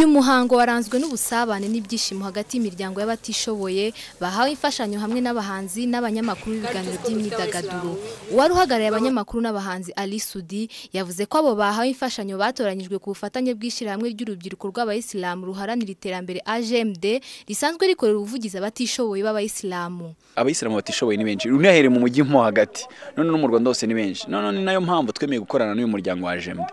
uyu muhango waranzwe n'ubusabane n'ibyishimo hagati y'imiryango y'abatishoboye bahawe imfashanyo hamwe n'abahanzi n'abanyamakuru b'ibiganiro by'imyidagaduro uwari uhagarariye abanyamakuru n'abahanzi Ali Sudi yavuze ko abo bahawe imfashanyo batoranyijwe ku bufatanye bw'ishyirahamwe ry'urubyiruko rw'abayisilamu ruharanira iterambere AGMD risanzwe rikorera ubuvugizi abatishoboye b'abayisilamu abayisilamu batishoboye ni benshi unahereye mu mujyi mo hagati none no mu Rwanda hose ni benshi none ni nayo mpamvu twemeye gukorana n'uyu muryango wa AGMD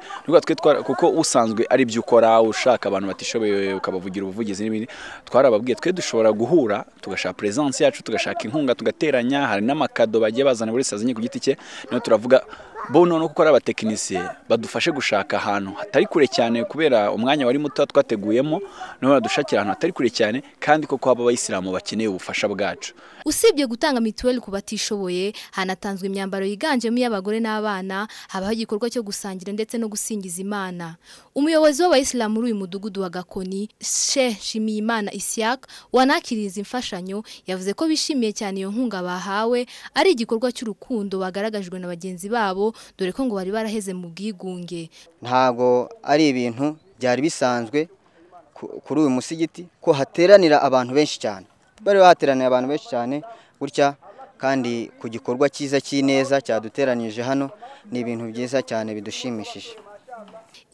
kuko usanzwe ari ukora ushaka abantu abatishoboye ukabavugira ubuvugizi n'ibindi twarababwiye twe dushobora guhura tugashaka peresansi yacu tugashaka inkunga tugateranya hari n'amakado bagiye bazana buri wese ku giti cye niyo turavuga bo noneho kuko ari abatekinisiye badufashe gushaka ahantu hatari kure cyane kubera umwanya wari muto twateguyemo niho badushakira ahantu hatari kure cyane kandi koko haba abayisilamu bakeneye ubufasha bwacu usibye gutanga mituweli ku batishoboye hanatanzwe imyambaro yiganjemo iy'abagore n'abana habaho igikorwa cyo gusangira ndetse no gusingiza imana umuyobozi w'abayisilamu muri uyu mudugudu wa gakoni she Shimiyimana Isiaka wanakiriza imfashanyo yavuze ko bishimiye cyane iyo nkunga bahawe ari igikorwa cy'urukundo bagaragajwe na bagenzi babo dore ko ngo bari baraheze mu bwigunge ntago ari ibintu byari bisanzwe kuri uyu musigiti ko hateranira abantu benshi cyane bari bahateraniye abantu benshi cyane gutya kandi ku gikorwa cyiza cy'ineza cyaduteranyije hano ni ibintu byiza cyane bidushimishije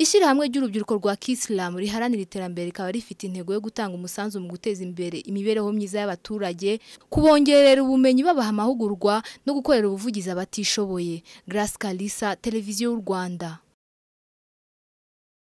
Ishyirahamwe ry'urubyiruko rwa Kisilamu riharanira iterambere rikaba rifite intego yo gutanga umusanzu mu guteza imbere imibereho myiza y'abaturage kubongerera ubumenyi babaha amahugurwa no gukorera ubuvugizi abatishoboye Grace Kalisa televiziyo y'u Rwanda